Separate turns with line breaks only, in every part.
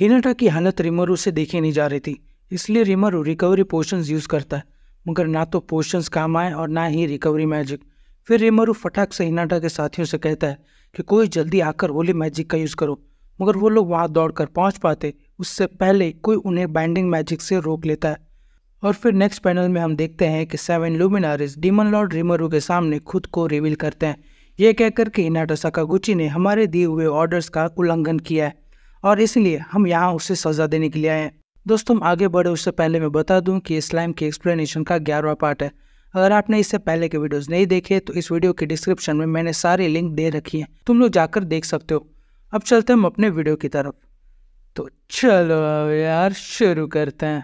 Hinata की हालत reamer से देखी नहीं जा रही थी इसलिए रिमरू रिकवरी पोशंस यूज़ करता है मगर ना तो पोशंस काम आए और ना ही रिकवरी मैजिक फिर रिमर फटाक से हिनाटा के साथियों से कहता है कि कोई जल्दी आकर ओली मैजिक का यूज़ करो मगर वो लोग वहाँ दौड़ कर पहुँच पाते उससे पहले कोई उन्हें बाइंडिंग मैजिक से रोक लेता है और फिर नेक्स्ट पैनल में हम देखते हैं कि seven Luminaries demon lord Rimuru के सामने खुद को रिवील करते हैं ये कहकर के इनाटा साकागुची ने हमारे दिए हुए ऑर्डर्स का उल्लंघन किया है और इसलिए हम यहाँ उसे सजा देने के लिए आए हैं दोस्तों आगे बढ़े उससे पहले मैं बता दूं कि इस्लाम के एक्सप्लेनेशन का ग्यारहवा पार्ट है अगर आपने इससे पहले के वीडियोस नहीं देखे तो इस वीडियो के डिस्क्रिप्शन में मैंने सारी लिंक दे रखी है तुम लोग जाकर देख सकते हो अब चलते हम अपने वीडियो की तरफ तो चलो यार शुरू करते हैं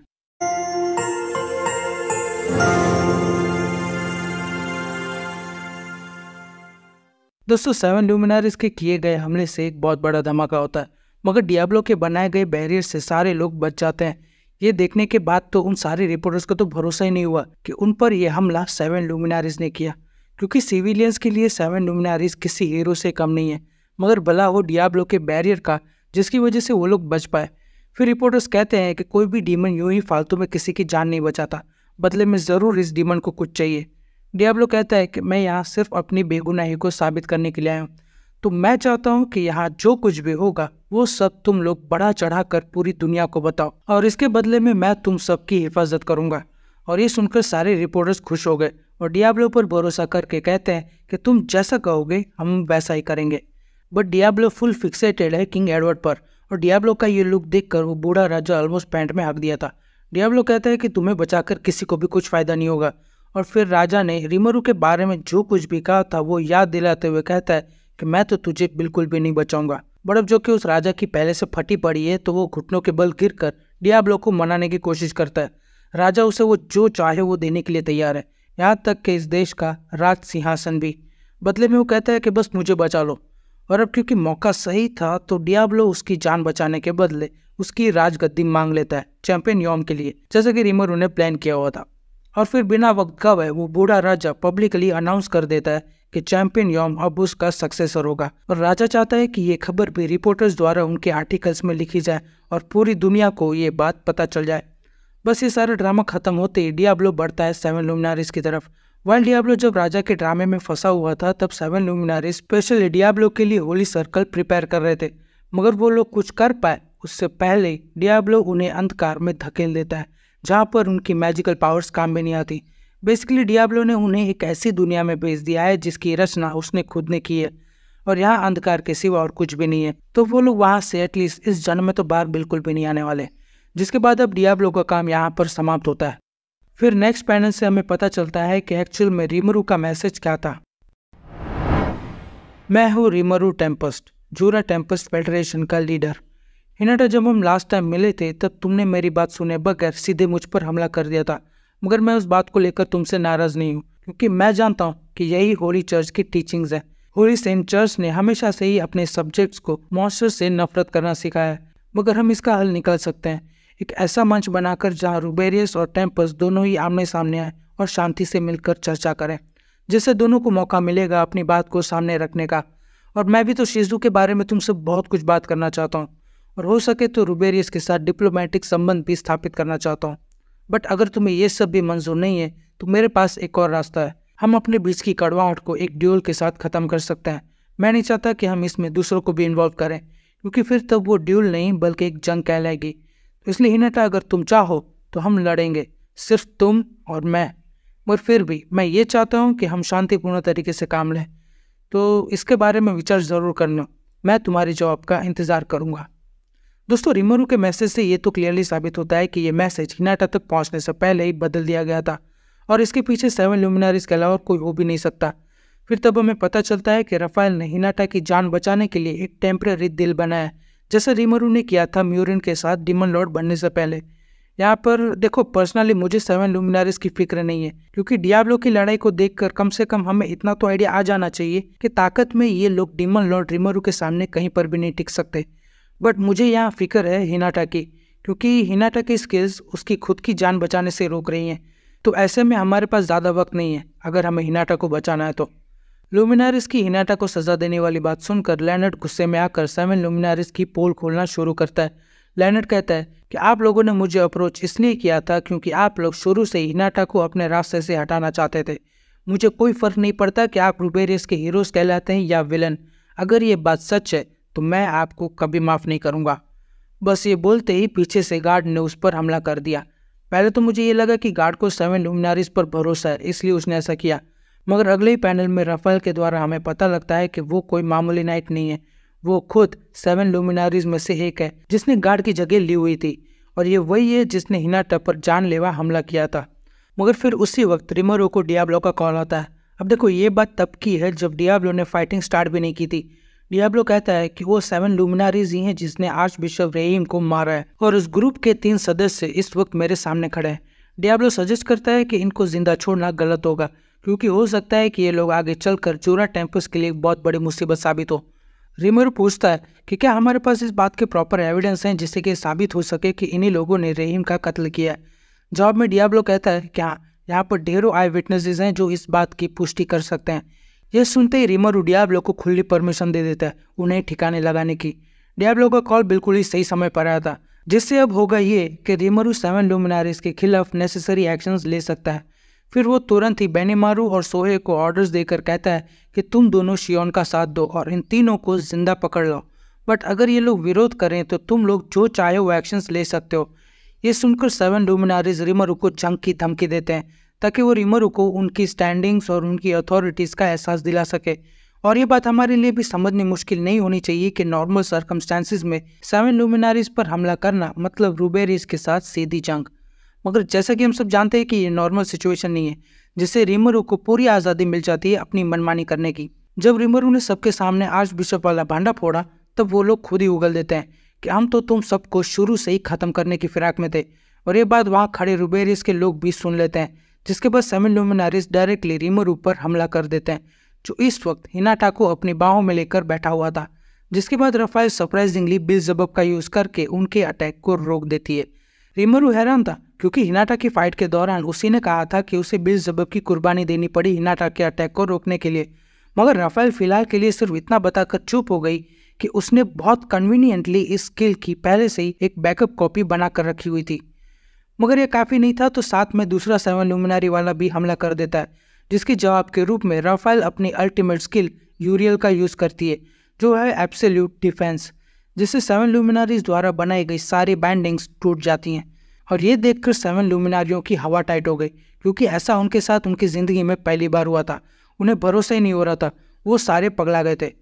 दोस्तों सेवन ल्यूमिनारिस के किए गए हमले से एक बहुत बड़ा धमाका होता है मगर डियाब्लो के बनाए गए बैरियर से सारे लोग बच जाते हैं ये देखने के बाद तो उन सारे रिपोर्टर्स को तो भरोसा ही नहीं हुआ कि उन पर यह हमला सेवन लुमिनारीज ने किया क्योंकि सिविलियंस के लिए सेवन लुमिनारीज किसी हीरो से कम नहीं है मगर भला वो डियाब्लो के बैरियर का जिसकी वजह से वो लोग बच पाए फिर रिपोर्टर्स कहते हैं कि कोई भी डीमन यूं ही फालतू में किसी की जान नहीं बचाता बदले में ज़रूर इस डीमन को कुछ चाहिए डियाब्लो कहता है कि मैं यहाँ सिर्फ अपनी बेगुनाही को साबित करने के लिए आया हूँ तो मैं चाहता हूँ कि यहाँ जो कुछ भी होगा वो सब तुम लोग बड़ा चढ़ा कर पूरी दुनिया को बताओ और इसके बदले में मैं तुम सबकी हिफाजत करूँगा और ये सुनकर सारे रिपोर्टर्स खुश हो गए और डियाब्लो पर भरोसा करके कहते हैं कि तुम जैसा कहोगे हम वैसा ही करेंगे बट डियाब्लो फुल फिक्सेटेड है किंग एडवर्ड पर और डियाब्लो का ये लुक देख वो बूढ़ा राजा ऑलमोस्ट पैंट में हाँक दिया था डियाब्लो कहता है कि तुम्हें बचाकर किसी को भी कुछ फ़ायदा नहीं होगा और फिर राजा ने रिमरू के बारे में जो कुछ भी कहा था वो याद दिलाते हुए कहता है कि मैं तो तुझे बिल्कुल भी नहीं बचाऊंगा बर्फ जो कि उस राजा की पहले से फटी पड़ी है तो वो घुटनों के बल गिर कर डियाब्लो को मनाने की कोशिश करता है राजा उसे वो जो चाहे वो देने के लिए तैयार है यहाँ तक कि इस देश का राज सिंहासन भी बदले में वो कहता है कि बस मुझे बचा लो और अब क्योंकि मौका सही था तो डियाब्लो उसकी जान बचाने के बदले उसकी राजगद्दी मांग लेता है चैंपियन योम के लिए जैसे कि रिमर उन्हें प्लान किया हुआ था और फिर बिना वक्त गवे वो बूढ़ा राजा पब्लिकली अनाउंस कर देता है कि चैंपियन योम अब उसका सक्सेसर होगा और राजा चाहता है कि ये खबर भी रिपोर्टर्स द्वारा उनके आर्टिकल्स में लिखी जाए और पूरी दुनिया को ये बात पता चल जाए बस ये सारा ड्रामा खत्म होते ही डियाब्लो बढ़ता है सेवन लुमिनारिस की तरफ वाइल डियाब्लो जब राजा के ड्रामे में फंसा हुआ था तब सेवन लुमिनारिस स्पेशल डियाब्लो के लिए होली सर्कल प्रिपेयर कर रहे थे मगर वो लोग कुछ कर पाए उससे पहले डियाब्लो उन्हें अंधकार में धकेल देता है जहाँ पर उनकी मैजिकल पावर्स काम में नहीं आती बेसिकली डियाब्लो ने उन्हें एक ऐसी दुनिया में भेज दिया है जिसकी रचना उसने खुद ने की है और यहाँ अंधकार के सिवा और कुछ भी नहीं है तो वो लोग वहाँ से एटलीस्ट इस जन्म में तो बाहर बिल्कुल भी नहीं आने वाले जिसके बाद अब डियाब्लो का काम यहाँ पर समाप्त होता है फिर नेक्स्ट पैनल से हमें पता चलता है कि एक्चुअल में रिमरू का मैसेज क्या था मैं हूँ Rimuru Tempest Jura Tempest federation का लीडर हिनाटा जब हम लास्ट टाइम मिले थे तब तुमने मेरी बात सुने बगैर सीधे मुझ पर हमला कर दिया था मगर मैं उस बात को लेकर तुमसे नाराज़ नहीं हूँ क्योंकि मैं जानता हूँ कि यही होली चर्च की टीचिंग्स है होली सेंट चर्च ने हमेशा से ही अपने सब्जेक्ट्स को मॉस्टर से नफरत करना सिखाया है मगर हम इसका हल निकल सकते हैं एक ऐसा मंच बनाकर जहाँ रूबेरियस और टेम्पस दोनों ही आमने सामने आए और शांति से मिलकर चर्चा करें जिससे दोनों को मौका मिलेगा अपनी बात को सामने रखने का और मैं भी तो शीजू के बारे में तुमसे बहुत कुछ बात करना चाहता हूँ और हो सके तो रुबेरियस के साथ डिप्लोमेटिक संबंध भी स्थापित करना चाहता हूँ बट अगर तुम्हें यह सब भी मंजूर नहीं है तो मेरे पास एक और रास्ता है हम अपने बीच की कड़वाहट को एक ड्यूल के साथ ख़त्म कर सकते हैं मैं नहीं चाहता कि हम इसमें दूसरों को भी इन्वॉल्व करें क्योंकि फिर तब वो ड्यूल नहीं बल्कि एक जंग कहलाएगी तो इसलिए नेता अगर तुम चाहो तो हम लड़ेंगे सिर्फ तुम और मैं और फिर भी मैं ये चाहता हूँ कि हम शांतिपूर्ण तरीके से काम लें तो इसके बारे में विचार ज़रूर कर लो मैं तुम्हारी जॉब का इंतज़ार करूँगा दोस्तों रिमरू के मैसेज से ये तो क्लियरली साबित होता है कि ये मैसेज हिनाटा तक पहुंचने से पहले ही बदल दिया गया था और इसके पीछे सेवन लुमिनारीज के अलावा कोई हो भी नहीं सकता फिर तब हमें पता चलता है कि रफाइल ने हिनाटा की जान बचाने के लिए एक टेम्प्रेरी दिल बनाया जैसे रिमरू ने किया था म्यूरिन के साथ डिमन लॉर्ड बनने से पहले यहाँ पर देखो पर्सनली मुझे सेवन लुमिनारिस की फिक्र नहीं है क्योंकि डियाब्लो की लड़ाई को देखकर कम से कम हमें इतना तो आइडिया आ जाना चाहिए कि ताकत में ये लोग डिमन लॉर्ड रिमरू के सामने कहीं पर भी नहीं टिक सकते बट मुझे यहाँ फिक्र है हिनाटा की क्योंकि हिनाटा की स्किल्स उसकी खुद की जान बचाने से रोक रही हैं तो ऐसे में हमारे पास ज़्यादा वक्त नहीं है अगर हमें हिनाटा को बचाना है तो लुमिनारिस की हिनाटा को सज़ा देने वाली बात सुनकर लैनट गुस्से में आकर सेवन लुमिनारिस की पोल खोलना शुरू करता है लैनट कहता है कि आप लोगों ने मुझे अप्रोच इसलिए किया था क्योंकि आप लोग शुरू से हिनाटा को अपने रास्ते से हटाना चाहते थे मुझे कोई फ़र्क नहीं पड़ता कि आप रुबेरियस के हीरोज़ कहलाते हैं या विलन अगर ये बात सच है तो मैं आपको कभी माफ़ नहीं करूँगा बस ये बोलते ही पीछे से गार्ड ने उस पर हमला कर दिया पहले तो मुझे ये लगा कि गार्ड को सेवन लुमिनारीज पर भरोसा है इसलिए उसने ऐसा किया मगर अगले ही पैनल में रफेल के द्वारा हमें पता लगता है कि वो कोई मामूली नाइट नहीं है वो खुद सेवन लुमिनारीज में से एक है जिसने गार्ड की जगह ली हुई थी और ये वही है जिसने हिना टप पर जानलेवा हमला किया था मगर फिर उसी वक्त रिमरो को डियाब्लो का कॉल आता है अब देखो ये बात तब की है जब डियाब्लो ने फाइटिंग स्टार्ट भी नहीं की थी डियाब्लो कहता है कि वो सेवन लुमिनारीज ही हैं जिसने आर्च बिशप रहीम को मारा है और उस ग्रुप के तीन सदस्य इस वक्त मेरे सामने खड़े हैं डियाब्लो सजेस्ट करता है कि इनको जिंदा छोड़ना गलत होगा क्योंकि हो सकता है कि ये लोग आगे चलकर चूरा टेम्पस के लिए बहुत बड़ी मुसीबत साबित हो रिमर पूछता है कि क्या हमारे पास इस बात के प्रॉपर एविडेंस हैं जिससे कि साबित हो सके कि इन्हीं लोगों ने रहीम का कत्ल किया है जवाब में डियाब्लो कहता है कि हाँ यहाँ पर ढेरों आई विटनेसेस हैं जो इस बात की पुष्टि कर सकते हैं यह सुनते ही रिमरू डियाब्लो को खुली परमिशन दे देता है उन्हें ठिकाने लगाने की डियाब्लो का कॉल बिल्कुल ही सही समय पर आया था जिससे अब होगा ये कि रिमरू सेवन लुमिनारिस के खिलाफ नेसेसरी एक्शन ले सकता है फिर वो तुरंत ही बेनीमारू और सोहे को ऑर्डर्स देकर कहता है कि तुम दोनों शियोन का साथ दो और इन तीनों को जिंदा पकड़ लो बट अगर ये लोग विरोध करें तो तुम लोग जो चाहे वो एक्शंस ले सकते हो ये सुनकर सेवन डोमिनारिज रिमरू को जंग की धमकी देते हैं ताकि वो रिमरू को उनकी स्टैंडिंग्स और उनकी अथॉरिटीज़ का एहसास दिला सके और ये बात हमारे लिए भी समझने मुश्किल नहीं होनी चाहिए कि नॉर्मल सर्कमस्टांसिस में सेवन लुमिनारीज पर हमला करना मतलब रूबेरीज के साथ सीधी जंग मगर जैसा कि हम सब जानते हैं कि ये नॉर्मल सिचुएशन नहीं है जिससे रिमरू को पूरी आज़ादी मिल जाती है अपनी मनमानी करने की जब रिमरू ने सबके सामने आज बिशप वाला भांडा फोड़ा तब वो लोग खुद ही उगल देते हैं कि हम तो तुम सबको शुरू से ही ख़त्म करने की फिराक में थे और ये बात वहाँ खड़े रूबेरीज के लोग भी सुन लेते हैं जिसके बाद सेवन लुमिनारीज डायरेक्टली रिमोर ऊपर हमला कर देते हैं जो इस वक्त हिनाटा को अपनी बाहों में लेकर बैठा हुआ था जिसके बाद रफाइल सरप्राइजिंगली बिल जबब का यूज़ करके उनके अटैक को रोक देती है रिमरू हैरान था क्योंकि हिनाटा की फाइट के दौरान उसी ने कहा था कि उसे बिल जबब की कुर्बानी देनी पड़ी हिनाटा के अटैक को रोकने के लिए मगर रफाइल फ़िलहाल के लिए सिर्फ इतना बताकर चुप हो गई कि उसने बहुत कन्वीनियंटली इस स्किल की पहले से ही एक बैकअप कॉपी बनाकर रखी हुई थी मगर यह काफ़ी नहीं था तो साथ में दूसरा सेवन लुमिनारी वाला भी हमला कर देता है जिसके जवाब के रूप में राफेल अपनी अल्टीमेट स्किल यूरियल का यूज़ करती है जो है एब्सोल्यूट डिफेंस जिससे सेवन लुमिनारीज द्वारा बनाई गई सारी बैंडिंग्स टूट जाती हैं और ये देखकर सेवन लुमिनारियों की हवा टाइट हो गई क्योंकि ऐसा उनके साथ उनकी ज़िंदगी में पहली बार हुआ था उन्हें भरोसा ही नहीं हो रहा था वो सारे पगला गए थे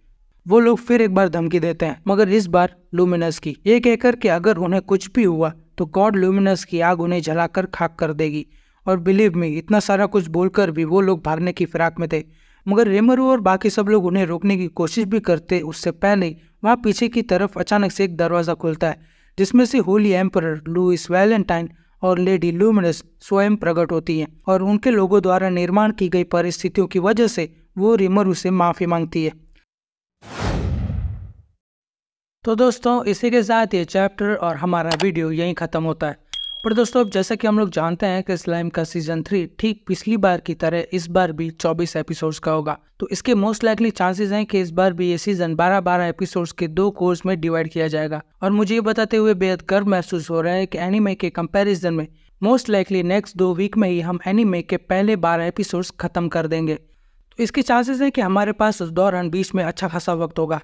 वो लोग फिर एक बार धमकी देते हैं मगर इस बार लुमिनस की ये कहकर कि अगर उन्हें कुछ भी हुआ तो गॉड लुमिनस की आग उन्हें जलाकर खाक कर देगी और बिलीव में इतना सारा कुछ बोलकर भी वो लोग भागने की फिराक में थे मगर रेमरू और बाकी सब लोग उन्हें रोकने की कोशिश भी करते उससे पहले वहाँ पीछे की तरफ अचानक से एक दरवाज़ा खुलता है जिसमें से होली एम्पर लुइस वैलेंटाइन और लेडी लूमिनस स्वयं प्रकट होती हैं और उनके लोगों द्वारा निर्माण की गई परिस्थितियों की वजह से वो रिमरू से माफ़ी मांगती है तो दोस्तों इसी के साथ ये चैप्टर और हमारा वीडियो यहीं ख़त्म होता है पर दोस्तों अब जैसा कि हम लोग जानते हैं कि स्लाइम का सीजन थ्री ठीक पिछली बार की तरह इस बार भी 24 एपिसोड्स का होगा तो इसके मोस्ट लाइकली चांसेस हैं कि इस बार भी ये सीजन 12-12 एपिसोड्स के दो कोर्स में डिवाइड किया जाएगा और मुझे ये बताते हुए बेहद गर्व महसूस हो रहा है कि एनिमे के कम्पेरिजन में मोस्ट लाइकली नेक्स्ट दो वीक में ही हम एनिमे के पहले बारह एपिसोड्स खत्म कर देंगे तो इसके चांसेस हैं कि हमारे पास उस दौरान बीच में अच्छा खासा वक्त होगा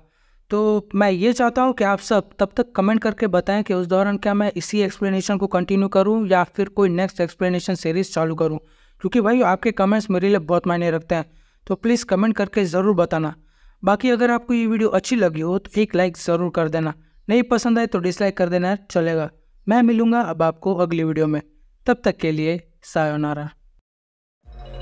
तो मैं ये चाहता हूँ कि आप सब तब तक कमेंट करके बताएं कि उस दौरान क्या मैं इसी एक्सप्लेनेशन को कंटिन्यू करूँ या फिर कोई नेक्स्ट एक्सप्लेनेशन सीरीज़ चालू करूँ क्योंकि भाई आपके कमेंट्स मेरे लिए बहुत मायने रखते हैं तो प्लीज़ कमेंट करके ज़रूर बताना बाकी अगर आपको ये वीडियो अच्छी लगी हो तो एक लाइक ज़रूर कर देना नहीं पसंद आए तो डिसलाइक कर देना चलेगा मैं मिलूँगा अब आपको अगली वीडियो में तब तक के लिए सायोनारा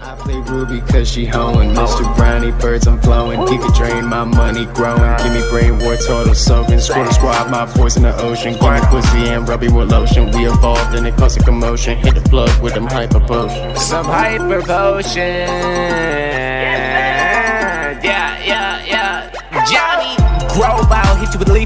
I play Ruby cause she hoeing. Mr. Brownie birds, I'm flowing. Giga drain, my money growing. Give me brain war, total soaking. Squirtle squad, my voice in the ocean. Give me pussy and rub it with lotion. We evolved and it caused a commotion. Hit the plug with them hyper potions. Some hyper potion. Yeah, yeah, yeah. Johnny Grove, I'll hit you with a leaf.